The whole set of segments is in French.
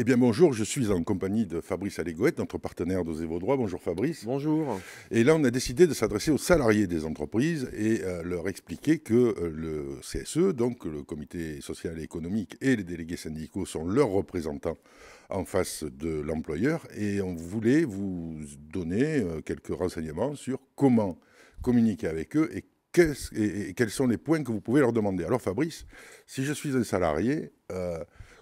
Eh bien bonjour, je suis en compagnie de Fabrice Allégoët, notre partenaire d'Osez vos droits. Bonjour Fabrice. Bonjour. Et là, on a décidé de s'adresser aux salariés des entreprises et euh, leur expliquer que euh, le CSE, donc le comité social et économique et les délégués syndicaux sont leurs représentants en face de l'employeur et on voulait vous donner euh, quelques renseignements sur comment communiquer avec eux et, quels sont les points que vous pouvez leur demander. Alors Fabrice, si je suis un salarié,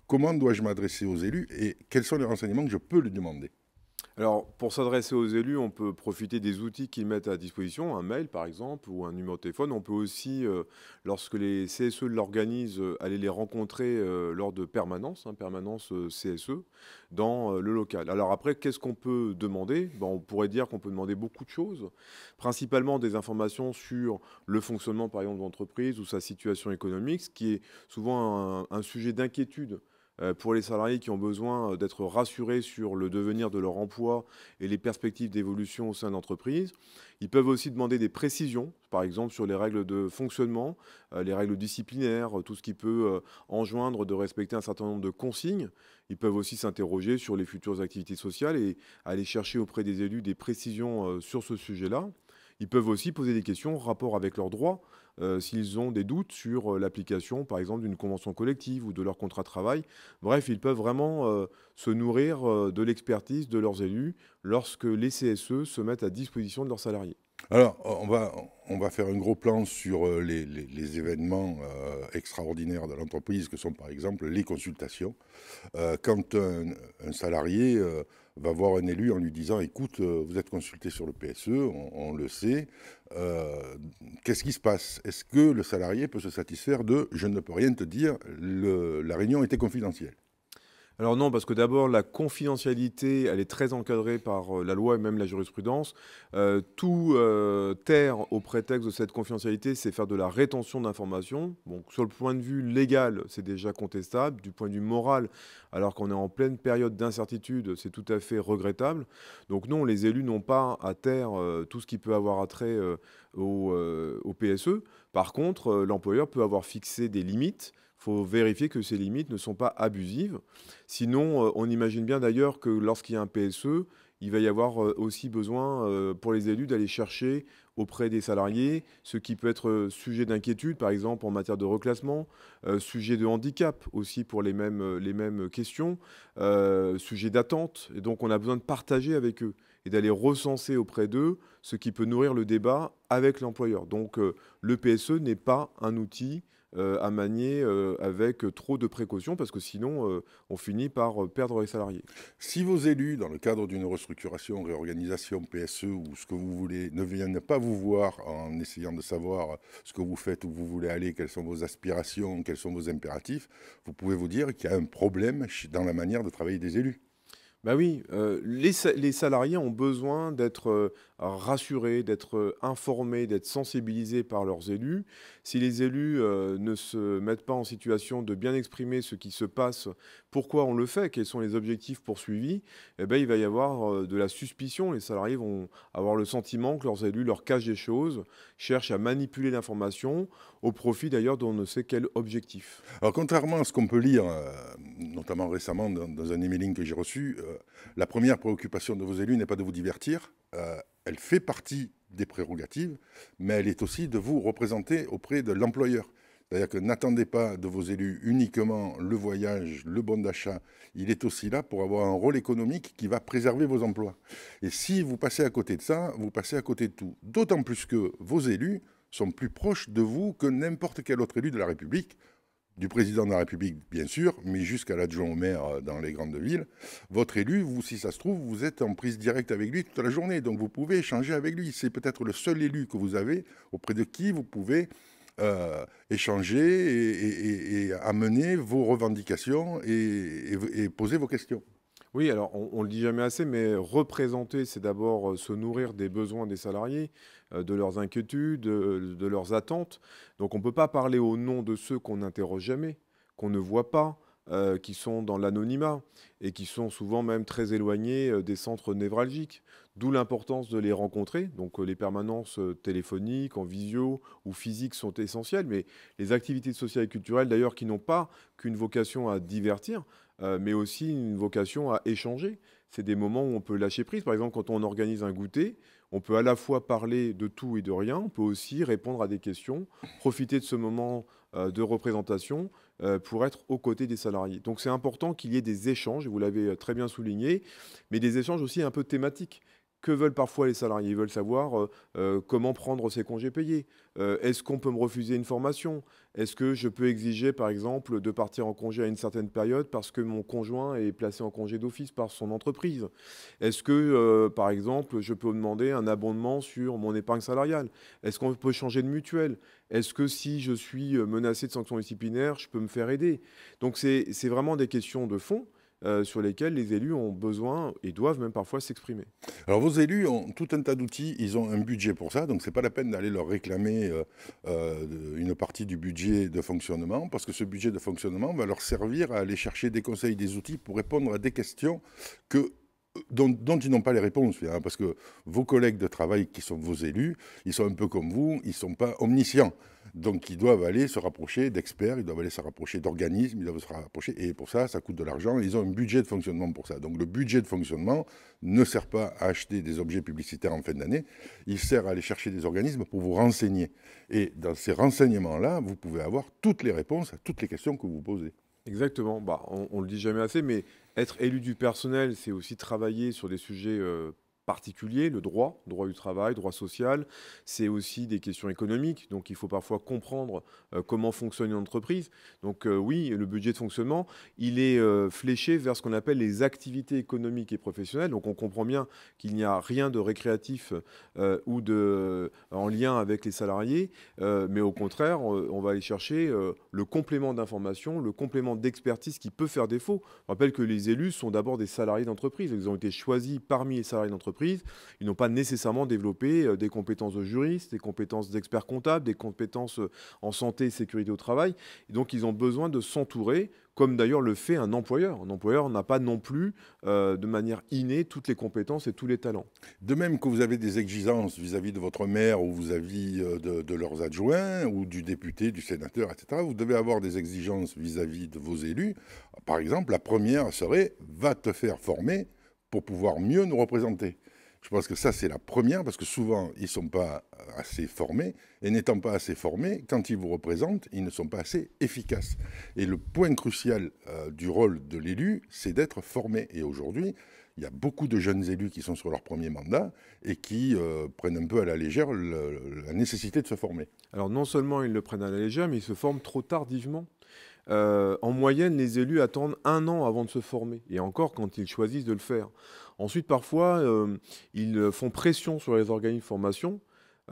Comment dois-je m'adresser aux élus et quels sont les renseignements que je peux lui demander alors, pour s'adresser aux élus, on peut profiter des outils qu'ils mettent à disposition, un mail par exemple, ou un numéro de téléphone. On peut aussi, euh, lorsque les CSE l'organisent, euh, aller les rencontrer euh, lors de permanence, hein, permanence CSE, dans le local. Alors après, qu'est-ce qu'on peut demander ben, On pourrait dire qu'on peut demander beaucoup de choses, principalement des informations sur le fonctionnement par exemple de l'entreprise ou sa situation économique, ce qui est souvent un sujet d'inquiétude euh, pour les salariés qui ont besoin euh, d'être rassurés sur le devenir de leur emploi et les perspectives d'évolution au sein d'entreprise, Ils peuvent aussi demander des précisions, par exemple sur les règles de fonctionnement, euh, les règles disciplinaires, tout ce qui peut enjoindre de respecter un certain nombre de consignes. Ils peuvent aussi s'interroger sur les futures activités sociales et aller chercher auprès des élus des précisions sur ce sujet-là. Ils peuvent aussi poser des questions en rapport avec leurs droits, euh, s'ils ont des doutes sur euh, l'application, par exemple, d'une convention collective ou de leur contrat de travail. Bref, ils peuvent vraiment euh, se nourrir de l'expertise de leurs élus lorsque les CSE se mettent à disposition de leurs salariés. Alors, euh, on va, on va faire un gros plan sur euh, les, événements euh, extraordinaires de l'entreprise, que sont par exemple les consultations. quand un, salarié va voir un élu en lui disant Écoute, vous êtes consulté sur le PSE, on, le sait, qu'est-ce qui se passe Est-ce que le salarié peut se satisfaire de Je ne peux rien te dire, la réunion était confidentielle alors non, parce que d'abord, la confidentialité, elle est très encadrée par euh, la loi et même la jurisprudence. Euh, tout terre euh, taire au prétexte de cette confidentialité, c'est faire de la rétention d'informations. Donc sur le point de vue légal, c'est déjà contestable. Du point de vue moral, alors qu'on est en pleine période d'incertitude, c'est tout à fait regrettable. Donc non, les élus n'ont pas à taire tout ce qui peut avoir attrait au, au PSE. Par contre, l'employeur peut avoir fixé des limites faut vérifier que ces limites ne sont pas abusives. Sinon, euh, on imagine bien d'ailleurs que lorsqu'il y a un PSE, il va y avoir euh, aussi besoin euh, pour les élus d'aller chercher auprès des salariés ce qui peut être sujet d'inquiétude, par exemple en matière de reclassement, sujet de handicap aussi pour les mêmes, les mêmes questions, sujet d'attente. Et donc on a besoin de partager avec eux et d'aller recenser auprès d'eux ce qui peut nourrir le débat avec l'employeur. Donc le PSE n'est pas un outil euh, à manier euh, avec trop de précautions, parce que sinon, euh, on finit par perdre les salariés. Si vos élus, dans le cadre d'une restructuration, réorganisation, PSE ou ce que vous voulez, ne viennent pas vous voir en essayant de savoir ce que vous faites, où vous voulez aller, quelles sont vos aspirations, quels sont vos impératifs, vous pouvez vous dire qu'il y a un problème dans la manière de travailler des élus. Ben oui, les, salariés ont besoin d'être rassurés, d'être informés, d'être sensibilisés par leurs élus. Si les élus euh, ne se mettent pas en situation de bien exprimer ce qui se passe, pourquoi on le fait, quels sont les objectifs poursuivis, eh ben, il va y avoir euh, de la suspicion. Les salariés vont avoir le sentiment que leurs élus leur cachent des choses, cherchent à manipuler l'information au profit d'ailleurs d'on ne sait quel objectif. Alors contrairement à ce qu'on peut lire, euh, notamment récemment dans, dans, un emailing que j'ai reçu, la première préoccupation de vos élus n'est pas de vous divertir. elle fait partie des prérogatives, mais elle est aussi de vous représenter auprès de l'employeur. C'est-à-dire que n'attendez pas de vos élus uniquement le voyage, le bon d'achat. Il est aussi là pour avoir un rôle économique qui va préserver vos emplois. Et si vous passez à côté de ça, vous passez à côté de tout. D'autant plus que vos élus sont plus proches de vous que n'importe quel autre élu de la République du président de la République, bien sûr, mais jusqu'à l'adjoint au maire euh, dans les grandes villes, votre élu, vous, si ça se trouve, vous êtes en prise directe avec lui toute la journée, donc vous pouvez échanger avec lui. C'est peut-être le seul élu que vous avez auprès de qui vous pouvez euh, échanger et, amener vos revendications et poser vos questions. Oui, alors on le dit jamais assez, mais représenter, c'est d'abord euh, se nourrir des besoins des salariés, euh, de leurs inquiétudes, de, euh, de leurs attentes. Donc on ne peut pas parler au nom de ceux qu'on n'interroge jamais, qu'on ne voit pas, euh, qui sont dans l'anonymat et qui sont souvent même très éloignés euh, des centres névralgiques. D'où l'importance de les rencontrer. Donc euh, les permanences téléphoniques, en visio ou physiques sont essentielles, mais les activités sociales et culturelles d'ailleurs qui n'ont pas qu'une vocation à divertir, mais aussi une vocation à échanger. C'est des moments où on peut lâcher prise. Par exemple, quand on organise un goûter, on peut à la fois parler de tout et de rien, on peut aussi répondre à des questions, profiter de ce moment de représentation euh, pour être aux côtés des salariés. Donc c'est important qu'il y ait des échanges, vous l'avez euh, très bien souligné, mais des échanges aussi un peu thématiques que veulent parfois les salariés Ils veulent savoir euh, euh, comment prendre ses congés payés. Euh, est-ce qu'on peut me refuser une formation Est-ce que je peux exiger, par exemple, de partir en congé à une certaine période parce que mon conjoint est placé en congé d'office par son entreprise Est-ce que, par exemple, je peux demander un abondement sur mon épargne salariale Est-ce qu'on peut changer de mutuelle Est-ce que si je suis menacé de sanctions disciplinaires, je peux me faire aider Donc c'est vraiment des questions de fond. Euh, sur lesquels les élus ont besoin et doivent même parfois s'exprimer. Alors vos élus ont tout un tas d'outils, ils ont un budget pour ça, donc ce n'est pas la peine d'aller leur réclamer euh, euh, une partie du budget de fonctionnement, parce que ce budget de fonctionnement va leur servir à aller chercher des conseils, des outils pour répondre à des questions dont, ils n'ont pas les réponses, hein, parce que vos collègues de travail qui sont vos élus, ils sont un peu comme vous, ils ne sont pas omniscients. Donc ils doivent aller se rapprocher d'experts, ils doivent aller se rapprocher d'organismes, ils doivent se rapprocher. Et pour ça, ça coûte de l'argent. Ils ont un budget de fonctionnement pour ça. Donc le budget de fonctionnement ne sert pas à acheter des objets publicitaires en fin d'année. Il sert à aller chercher des organismes pour vous renseigner. Et dans ces renseignements-là, vous pouvez avoir toutes les réponses à toutes les questions que vous posez. Exactement. Bah, on, ne le dit jamais assez, mais être élu du personnel, c'est aussi travailler sur des sujets euh, particulier, le droit, droit du travail, droit social. C'est aussi des questions économiques, donc il faut parfois comprendre euh, comment fonctionne une entreprise. Donc euh, oui, le budget de fonctionnement, il est euh, fléché vers ce qu'on appelle les activités économiques et professionnelles. Donc on comprend bien qu'il n'y a rien de récréatif ou de en lien avec les salariés, mais au contraire, on va aller chercher le complément d'information, le complément d'expertise qui peut faire défaut. Je rappelle que les élus sont d'abord des salariés d'entreprise, ils ont été choisis parmi les salariés d'entreprise ils n'ont pas nécessairement développé euh, des compétences de juriste, des compétences d'expert comptable, des compétences euh, en santé et sécurité au travail. donc, ils ont besoin de s'entourer comme d'ailleurs le fait un employeur. Un employeur n'a pas non plus euh, de manière innée toutes les compétences et tous les talents. De même que vous avez des exigences vis-à-vis de votre maire ou vis-à-vis de, leurs adjoints ou du député, du sénateur, etc., vous devez avoir des exigences vis à -vis de vos élus. Par exemple, la première serait va te faire former pour pouvoir mieux nous représenter. Je pense que ça, c'est la première, parce que souvent, ils ne sont pas assez formés, et n'étant pas assez formés, quand ils vous représentent, ils ne sont pas assez efficaces. Et le point crucial euh, du rôle de l'élu, c'est d'être formé. Et aujourd'hui, il y a beaucoup de jeunes élus qui sont sur leur premier mandat et qui euh, prennent un peu à la légère la nécessité de se former. Alors non seulement ils le prennent à la légère, mais ils se forment trop tardivement. Euh, en moyenne, les élus attendent un an avant de se former, et encore quand ils choisissent de le faire. Ensuite, parfois, euh, ils font pression sur les organismes de formation,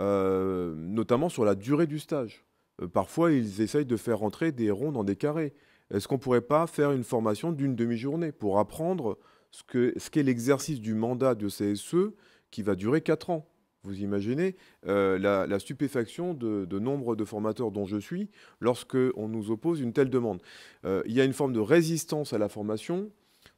euh, notamment sur la durée du stage. parfois, ils essayent de faire rentrer des ronds dans des carrés. Est-ce qu'on ne pourrait pas faire une formation d'une demi-journée pour apprendre ce qu'est l'exercice du mandat de CSE qui va durer quatre ans vous imaginez euh, la, stupéfaction de, nombre de formateurs dont je suis lorsque on nous oppose une telle demande. Euh, il y a une forme de résistance à la formation.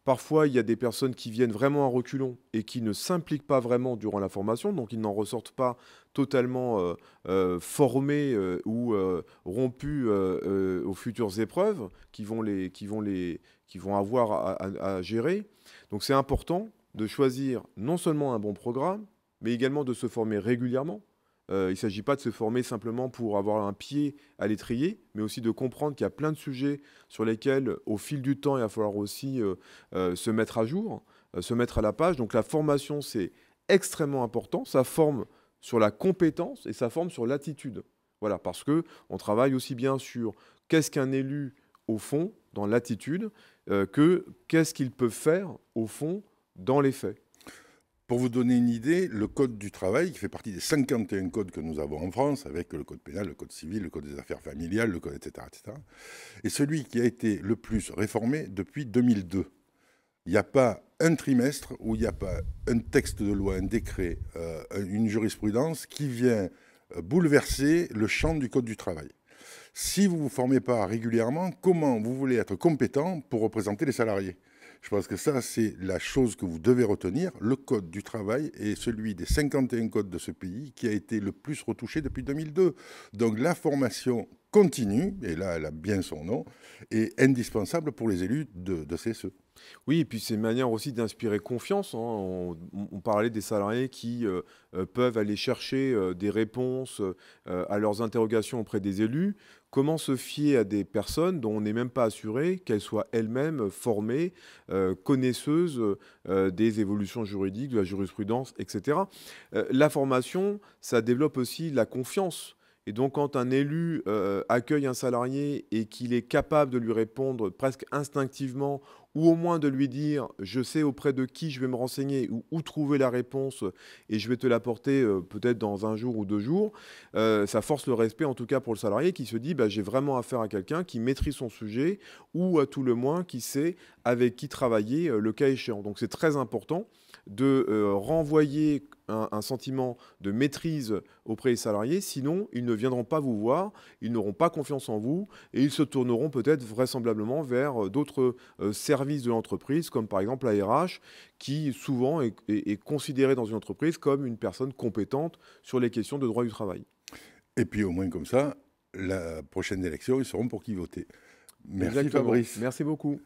Parfois, il y a des personnes qui viennent vraiment à reculons et qui ne s'impliquent pas vraiment durant la formation, donc ils n'en ressortent pas totalement euh, formés ou rompus aux futures épreuves qui vont, les, qui vont, les, qui vont avoir à gérer. Donc c'est important de choisir non seulement un bon programme, mais également de se former régulièrement. Euh, il ne s'agit pas de se former simplement pour avoir un pied à l'étrier, mais aussi de comprendre qu'il y a plein de sujets sur lesquels, au fil du temps, il va falloir aussi euh, euh, se mettre à jour, se mettre à la page. Donc la formation, c'est extrêmement important. Ça forme sur la compétence et ça forme sur l'attitude. Voilà, parce qu'on travaille aussi bien sur qu'est-ce qu'un élu au fond dans l'attitude que qu'est-ce qu'il peut faire au fond dans les faits. Pour vous donner une idée, le Code du travail, qui fait partie des 51 codes que nous avons en France, avec le Code pénal, le Code civil, le Code des affaires familiales, le Code, etc., est celui qui a été le plus réformé depuis 2002. Il n'y a pas un trimestre où il n'y a pas un texte de loi, un décret, euh, une jurisprudence qui vient euh, bouleverser le champ du Code du travail. Si vous ne vous formez pas régulièrement, comment vous voulez être compétent pour représenter les salariés je pense que ça, c'est la chose que vous devez retenir. Le code du travail est celui des 51 codes de ce pays qui a été le plus retouché depuis 2002. Donc la formation continue, et là elle a bien son nom, est indispensable pour les élus de, de CSE. Oui, et puis c'est une manière aussi d'inspirer confiance. Hein. On, parlait des salariés qui euh, euh, peuvent aller chercher euh, des réponses à leurs interrogations auprès des élus. Comment se fier à des personnes dont on n'est même pas assuré qu'elles soient elles-mêmes formées, connaisseuses des évolutions juridiques, de la jurisprudence, etc. la formation, ça développe aussi la confiance. Et donc, quand un élu euh, accueille un salarié et qu'il est capable de lui répondre presque instinctivement ou au moins de lui dire je sais auprès de qui je vais me renseigner ou où trouver la réponse et je vais te l'apporter porter euh, peut-être dans un jour ou deux jours, euh, ça force le respect en tout cas pour le salarié qui se dit bah, j'ai vraiment affaire à quelqu'un qui maîtrise son sujet ou à tout le moins qui sait avec qui travailler euh, le cas échéant. Donc c'est très important de renvoyer un, un, sentiment de maîtrise auprès des salariés, sinon ils ne viendront pas vous voir, ils n'auront pas confiance en vous et ils se tourneront peut-être vraisemblablement vers d'autres services services de l'entreprise, comme par exemple la RH, qui souvent est, est, considérée dans une entreprise comme une personne compétente sur les questions de droit du travail. Et puis au moins comme ça, la prochaine élection, ils sauront pour qui voter. Merci Fabrice. Merci beaucoup.